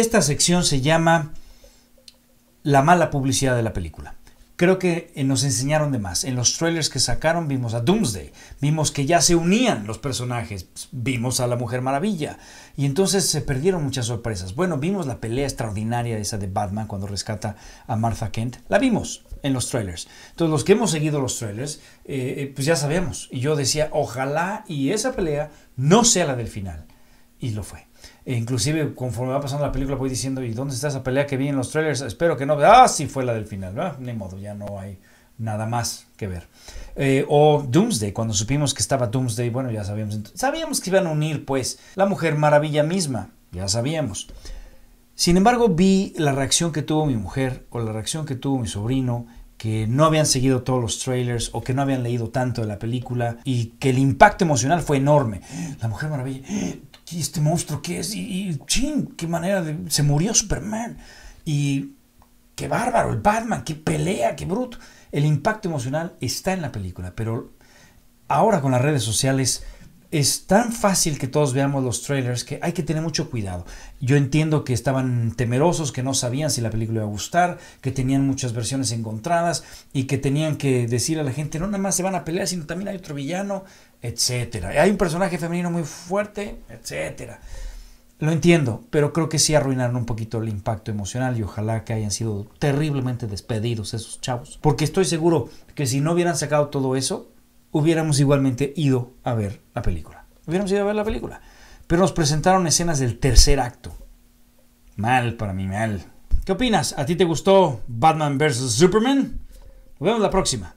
Esta sección se llama La mala publicidad de la película. Creo que eh, nos enseñaron de más. En los trailers que sacaron vimos a Doomsday, vimos que ya se unían los personajes, vimos a la Mujer Maravilla y entonces se perdieron muchas sorpresas. Bueno, vimos la pelea extraordinaria esa de Batman cuando rescata a Martha Kent. La vimos, en los trailers. Entonces, los que hemos seguido los trailers, eh, eh, pues ya sabemos. Y yo decía, ojalá y esa pelea no sea la del final. Y lo fue. E inclusive, conforme va pasando la película, voy diciendo, ¿y dónde está esa pelea que vi en los trailers? Espero que no. Ah, sí, fue la del final, Ni modo, ya no hay nada más que ver. Eh, o Doomsday, cuando supimos que estaba Doomsday, bueno, ya sabíamos. Sabíamos que iban a unir, pues, la Mujer Maravilla misma, ya sabíamos. Sin embargo, vi la reacción que tuvo mi mujer o la reacción que tuvo mi sobrino, que no habían seguido todos los trailers o que no habían leído tanto de la película y que el impacto emocional fue enorme. La Mujer Maravilla, ¿y este monstruo qué es? Y, ching! qué manera de... Se murió Superman. Y qué bárbaro, el Batman, qué pelea, qué bruto. El impacto emocional está en la película, pero ahora con las redes sociales es tan fácil que todos veamos los trailers que hay que tener mucho cuidado. Yo entiendo que estaban temerosos, que no sabían si la película iba a gustar, que tenían muchas versiones encontradas y que tenían que decir a la gente, no nada más se van a pelear, sino también hay otro villano, etcétera. Hay un personaje femenino muy fuerte, etcétera. Lo entiendo, pero creo que sí arruinaron un poquito el impacto emocional y ojalá que hayan sido terriblemente despedidos esos chavos. Porque estoy seguro que si no hubieran sacado todo eso, hubiéramos igualmente ido a ver la película. Hubiéramos ido a ver la película. Pero nos presentaron escenas del tercer acto. Mal para mí, mal. ¿Qué opinas? ¿A ti te gustó Batman vs. Superman? Nos vemos la próxima.